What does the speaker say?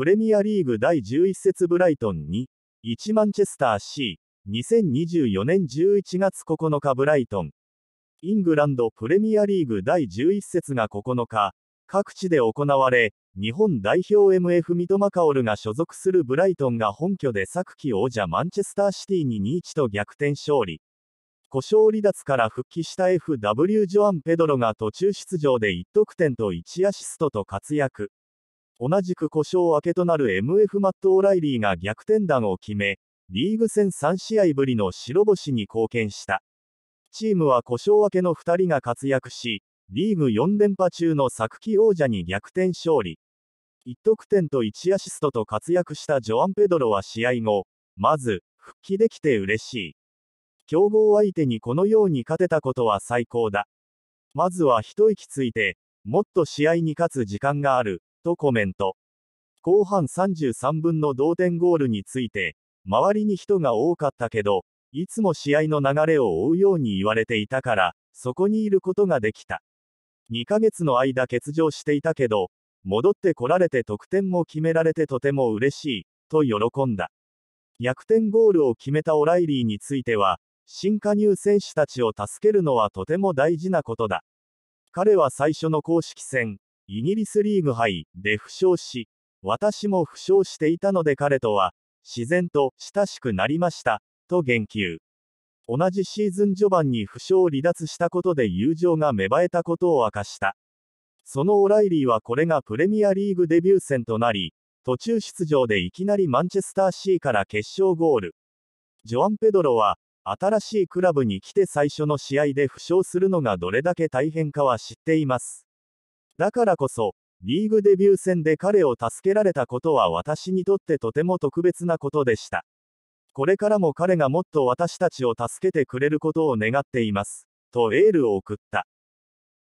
プレミアリーグ第11節ブライトンに、1マンチェスター C、2024年11月9日ブライトン。イングランドプレミアリーグ第11節が9日、各地で行われ、日本代表 MF 三笘薫が所属するブライトンが本拠で昨季王者マンチェスターシティに2-1と逆転勝利。故障離脱から復帰した FW ジョアン・ペドロが途中出場で1得点と1アシストと活躍。同じく故障明けとなる MF マット・オライリーが逆転弾を決め、リーグ戦3試合ぶりの白星に貢献した。チームは故障明けの2人が活躍し、リーグ4連覇中の昨季王者に逆転勝利。1得点と1アシストと活躍したジョアン・ペドロは試合後、まず、復帰できて嬉しい。強豪相手にこのように勝てたことは最高だ。まずは一息ついて、もっと試合に勝つ時間がある。とコメント。後半33分の同点ゴールについて、周りに人が多かったけど、いつも試合の流れを追うように言われていたから、そこにいることができた。2ヶ月の間欠場していたけど、戻ってこられて得点も決められてとても嬉しい、と喜んだ。逆転ゴールを決めたオライリーについては、新加入選手たちを助けるのはとても大事なことだ。彼は最初の公式戦、イギリスリーグ杯で負傷し、私も負傷していたので彼とは、自然と親しくなりました、と言及。同じシーズン序盤に負傷を離脱したことで友情が芽生えたことを明かした。そのオライリーはこれがプレミアリーグデビュー戦となり、途中出場でいきなりマンチェスター C から決勝ゴール。ジョアン・ペドロは、新しいクラブに来て最初の試合で負傷するのがどれだけ大変かは知っています。だからこそ、リーグデビュー戦で彼を助けられたことは私にとってとても特別なことでした。これからも彼がもっと私たちを助けてくれることを願っています。とエールを送った。